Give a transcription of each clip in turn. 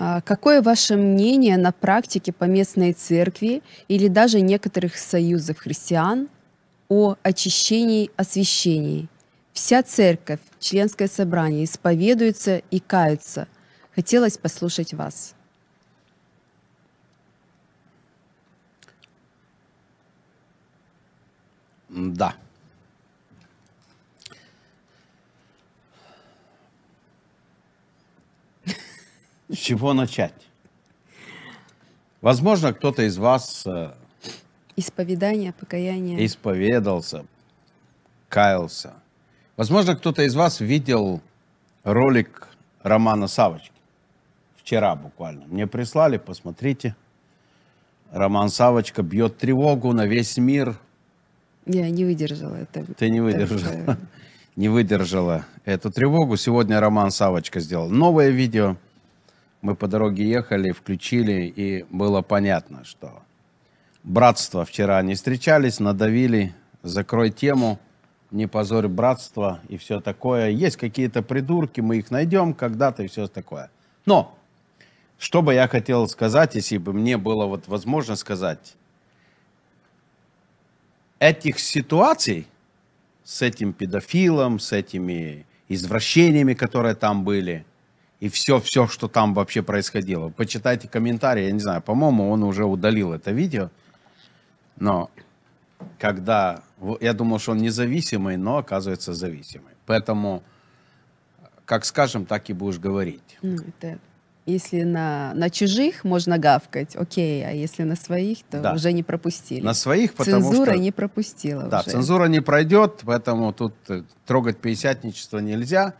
А какое ваше мнение на практике по местной церкви или даже некоторых союзов христиан о очищении, освящении? Вся церковь, членское собрание исповедуется и каются. Хотелось послушать вас. Да. С чего начать? Возможно, кто-то из вас... Э, Исповедание, покаяние. Исповедался, каялся. Возможно, кто-то из вас видел ролик Романа Савочки. Вчера буквально. Мне прислали, посмотрите. Роман Савочка бьет тревогу на весь мир. Я не выдержала это. Ты не выдержала. Это... Не выдержала эту тревогу. Сегодня Роман Савочка сделал новое видео. Мы по дороге ехали, включили, и было понятно, что братство вчера не встречались, надавили, закрой тему – не позорь братство и все такое. Есть какие-то придурки, мы их найдем когда-то и все такое. Но, что бы я хотел сказать, если бы мне было вот возможно сказать, этих ситуаций с этим педофилом, с этими извращениями, которые там были, и все-все, что там вообще происходило. Почитайте комментарии, я не знаю, по-моему, он уже удалил это видео, но когда я думал, что он независимый, но оказывается зависимый. Поэтому, как скажем, так и будешь говорить. Ну, это если на, на чужих можно гавкать, окей, а если на своих, то да. уже не пропустили. На своих, потому цензура что... не пропустила Да, уже. цензура не пройдет, поэтому тут э, трогать пятидесятничество нельзя.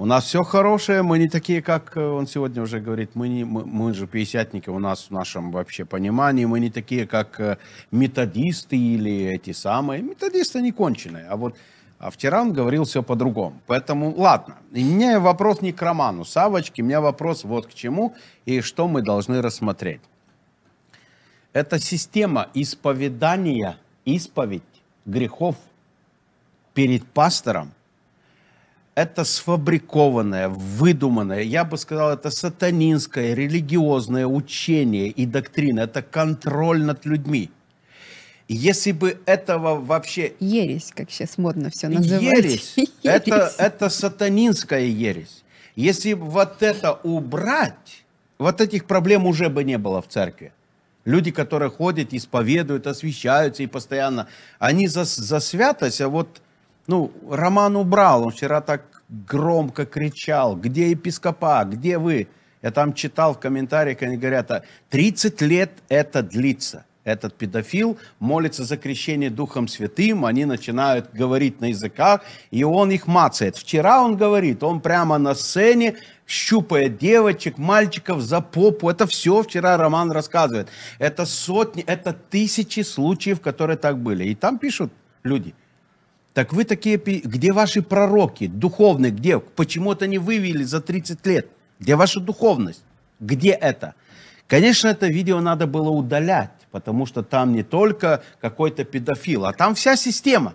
У нас все хорошее, мы не такие, как э, он сегодня уже говорит, мы, не, мы, мы же пятидесятники, у нас в нашем вообще понимании, мы не такие, как э, методисты или эти самые. Методисты не конченые, а вот а вчера он говорил все по-другому. Поэтому, ладно, и у меня вопрос не к Роману Савочке, у меня вопрос вот к чему и что мы должны рассмотреть. Это система исповедания, исповедь грехов перед пастором это сфабрикованное, выдуманное, я бы сказал, это сатанинское, религиозное учение и доктрина, это контроль над людьми. Если бы этого вообще... Ересь, как сейчас модно все называть. Ересь. Это, это сатанинская ересь. Если бы вот это убрать, вот этих проблем уже бы не было в церкви. Люди, которые ходят, исповедуют, освещаются и постоянно, они за, за святость, а вот ну, Роман убрал, он вчера так громко кричал, где епископа, где вы? Я там читал в комментариях, они говорят, а 30 лет это длится. Этот педофил молится за крещение Духом Святым, они начинают говорить на языках, и он их мацает. Вчера он говорит, он прямо на сцене щупая девочек, мальчиков за попу. Это все вчера Роман рассказывает. Это сотни, это тысячи случаев, которые так были. И там пишут люди – так вы такие, где ваши пророки, духовные, где? Почему-то не вывели за 30 лет. Где ваша духовность? Где это? Конечно, это видео надо было удалять, потому что там не только какой-то педофил, а там вся система.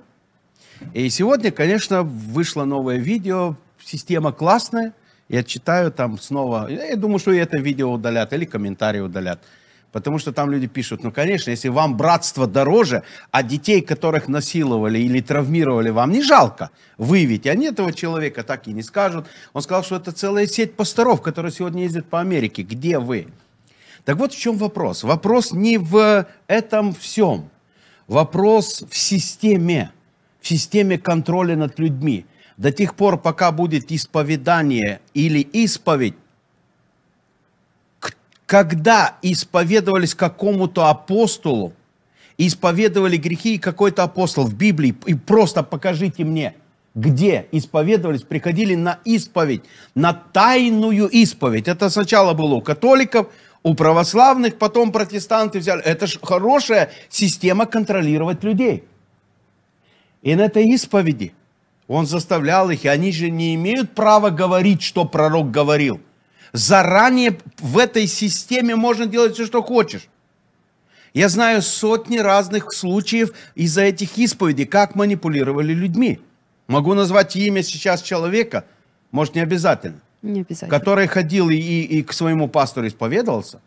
И сегодня, конечно, вышло новое видео, система классная, я читаю там снова, я думаю, что и это видео удалят, или комментарии удалят. Потому что там люди пишут, ну, конечно, если вам братство дороже, а детей, которых насиловали или травмировали, вам не жалко. выявить, ведь, они этого человека так и не скажут. Он сказал, что это целая сеть пасторов, которые сегодня ездят по Америке. Где вы? Так вот в чем вопрос. Вопрос не в этом всем. Вопрос в системе, в системе контроля над людьми. До тех пор, пока будет исповедание или исповедь, когда исповедовались какому-то апостолу, исповедовали грехи, и какой-то апостол в Библии, и просто покажите мне, где исповедовались, приходили на исповедь, на тайную исповедь. Это сначала было у католиков, у православных, потом протестанты взяли. Это же хорошая система контролировать людей. И на этой исповеди он заставлял их, и они же не имеют права говорить, что пророк говорил – Заранее в этой системе можно делать все, что хочешь. Я знаю сотни разных случаев из-за этих исповедей, как манипулировали людьми. Могу назвать имя сейчас человека, может, не обязательно. Не обязательно. Который ходил и, и, к своему пастору исповедовался.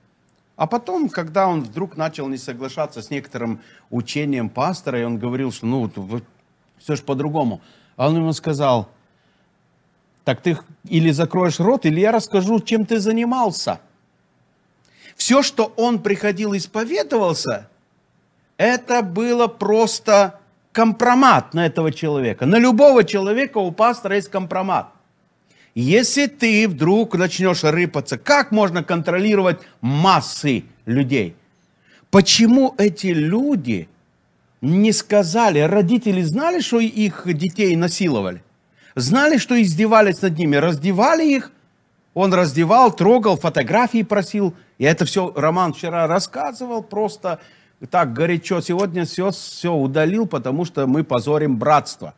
А потом, когда он вдруг начал не соглашаться с некоторым учением пастора, и он говорил, что ну, все же по-другому. А он ему сказал, так ты или закроешь рот, или я расскажу, чем ты занимался. Все, что он приходил и исповедовался, это было просто компромат на этого человека. На любого человека у пастора есть компромат. Если ты вдруг начнешь рыпаться, как можно контролировать массы людей? Почему эти люди не сказали, родители знали, что их детей насиловали? знали, что издевались над ними, раздевали их, он раздевал, трогал, фотографии просил. И это все Роман вчера рассказывал, просто так горячо. Сегодня все, все удалил, потому что мы позорим братство.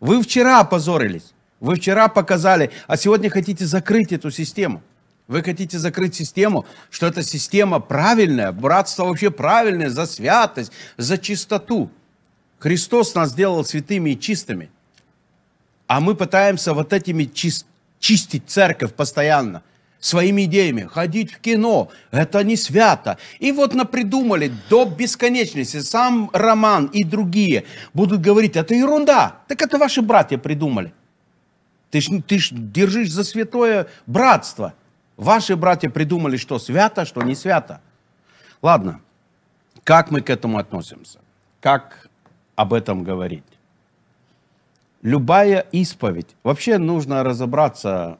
Вы вчера позорились, вы вчера показали, а сегодня хотите закрыть эту систему. Вы хотите закрыть систему, что эта система правильная, братство вообще правильное, за святость, за чистоту. Христос нас сделал святыми и чистыми – а мы пытаемся вот этими чис- чистить церковь постоянно своими идеями. Ходить в кино, это не свято. И вот напридумали до бесконечности. Сам Роман и другие будут говорить, это ерунда. Так это ваши братья придумали. Ты ж, ты ж держишь за святое братство. Ваши братья придумали, что свято, что не свято. Ладно, как мы к этому относимся? Как об этом говорить? Любая исповедь. Вообще нужно разобраться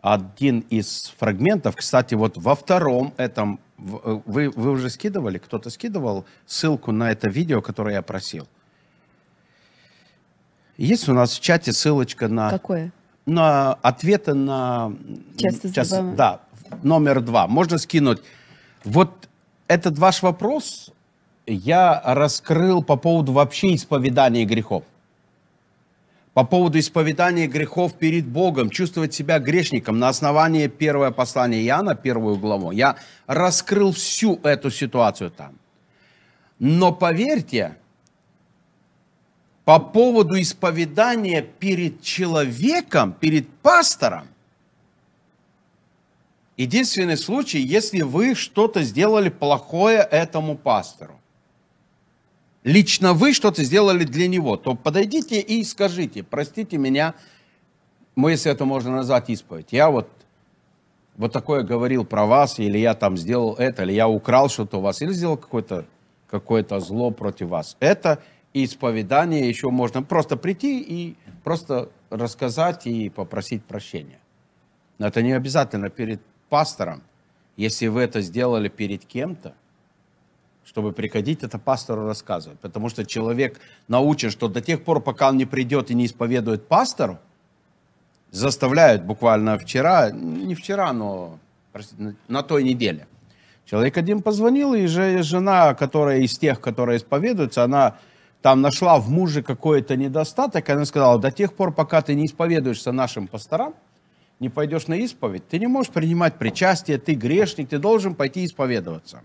один из фрагментов. Кстати, вот во втором этом... Э, вы, вы уже скидывали, кто-то скидывал ссылку на это видео, которое я просил. Есть у нас в чате ссылочка на... Какое? На ответы на... Часто час, Да, номер два. Можно скинуть. Вот этот ваш вопрос я раскрыл по поводу вообще исповедания грехов по поводу исповедания грехов перед Богом, чувствовать себя грешником на основании первое послание Иоанна, первую главу. Я раскрыл всю эту ситуацию там. Но поверьте, по поводу исповедания перед человеком, перед пастором, единственный случай, если вы что-то сделали плохое этому пастору лично вы что-то сделали для него, то подойдите и скажите, простите меня, мы, ну, если это можно назвать исповедь, я вот, вот такое говорил про вас, или я там сделал это, или я украл что-то у вас, или сделал какое-то какое зло против вас. Это исповедание еще можно просто прийти и просто рассказать и попросить прощения. Но это не обязательно перед пастором. Если вы это сделали перед кем-то, чтобы приходить, это пастору рассказывать. Потому что человек научен, что до тех пор, пока он не придет и не исповедует пастору, заставляют буквально вчера, не вчера, но на той неделе. Человек один позвонил, и жена, которая из тех, которые исповедуются, она там нашла в муже какой-то недостаток, она сказала, до тех пор, пока ты не исповедуешься нашим пасторам, не пойдешь на исповедь, ты не можешь принимать причастие, ты грешник, ты должен пойти исповедоваться.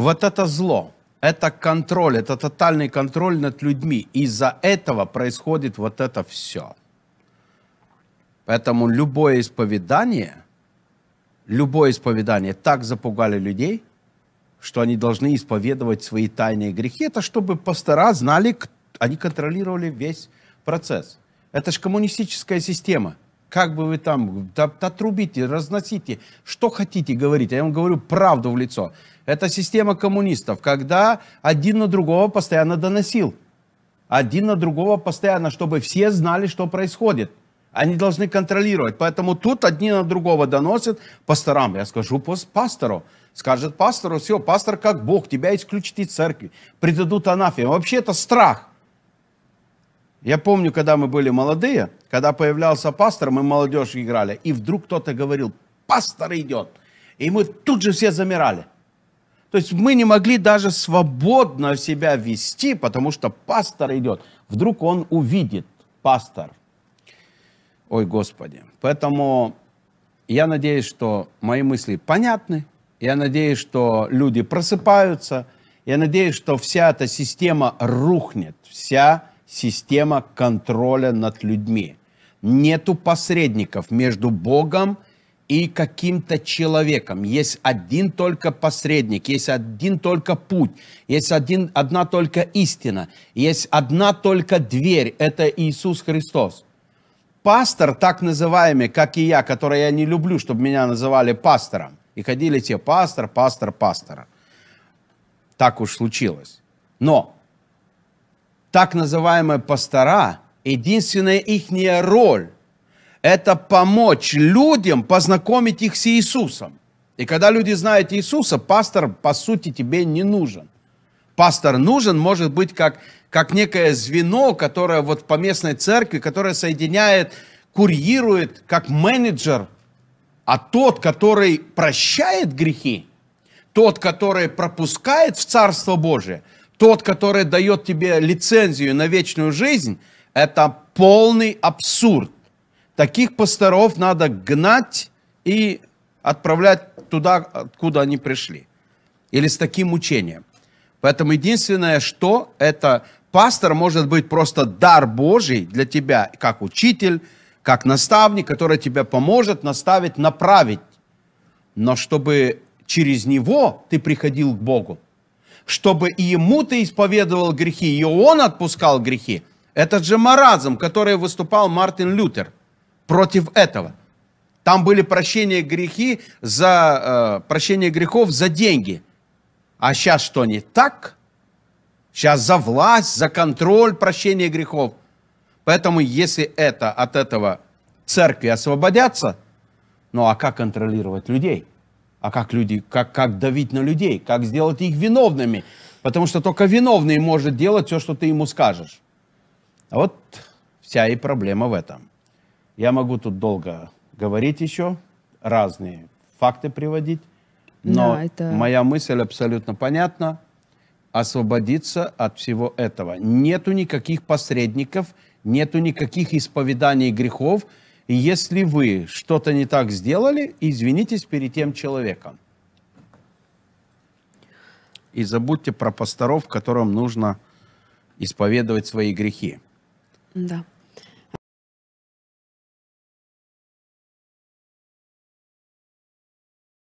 Вот это зло, это контроль, это тотальный контроль над людьми. Из-за этого происходит вот это все. Поэтому любое исповедание, любое исповедание так запугали людей, что они должны исповедовать свои тайные грехи. Это чтобы пастора знали, они контролировали весь процесс. Это же коммунистическая система – как бы вы там, да, да трубите, разносите, что хотите говорить. А я вам говорю правду в лицо. Это система коммунистов, когда один на другого постоянно доносил. Один на другого постоянно, чтобы все знали, что происходит. Они должны контролировать. Поэтому тут одни на другого доносят пасторам. Я скажу пастору. Скажет пастору, все, пастор как Бог, тебя исключит из церкви. Придадут анафию. Вообще это страх. Я помню, когда мы были молодые, когда появлялся пастор, мы молодежь играли, и вдруг кто-то говорил, пастор идет. И мы тут же все замирали. То есть мы не могли даже свободно себя вести, потому что пастор идет. Вдруг он увидит пастор. Ой, Господи. Поэтому я надеюсь, что мои мысли понятны. Я надеюсь, что люди просыпаются. Я надеюсь, что вся эта система рухнет. Вся система контроля над людьми. Нету посредников между Богом и каким-то человеком. Есть один только посредник, есть один только путь, есть один, одна только истина, есть одна только дверь. Это Иисус Христос. Пастор, так называемый, как и я, который я не люблю, чтобы меня называли пастором. И ходили те пастор, пастор, пастор. Так уж случилось. Но так называемые пастора, единственная их роль – это помочь людям познакомить их с Иисусом. И когда люди знают Иисуса, пастор, по сути, тебе не нужен. Пастор нужен, может быть, как, как некое звено, которое вот по местной церкви, которое соединяет, курирует, как менеджер. А тот, который прощает грехи, тот, который пропускает в Царство Божие – тот, который дает тебе лицензию на вечную жизнь, это полный абсурд. Таких пасторов надо гнать и отправлять туда, откуда они пришли. Или с таким учением. Поэтому единственное, что это пастор может быть просто дар Божий для тебя, как учитель, как наставник, который тебе поможет наставить, направить. Но чтобы через него ты приходил к Богу, чтобы и ему ты исповедовал грехи, и он отпускал грехи. Этот же маразм, который выступал Мартин Лютер против этого. Там были прощения грехи за э, прощение грехов за деньги. А сейчас что не так? Сейчас за власть, за контроль прощения грехов. Поэтому если это от этого церкви освободятся, ну а как контролировать людей? А как люди, как, как давить на людей, как сделать их виновными? Потому что только виновный может делать все, что ты ему скажешь. А вот вся и проблема в этом. Я могу тут долго говорить еще, разные факты приводить, но да, это... моя мысль абсолютно понятна. Освободиться от всего этого. Нету никаких посредников, нету никаких исповеданий грехов, и если вы что-то не так сделали, извинитесь перед тем человеком. И забудьте про пасторов, которым нужно исповедовать свои грехи. Да.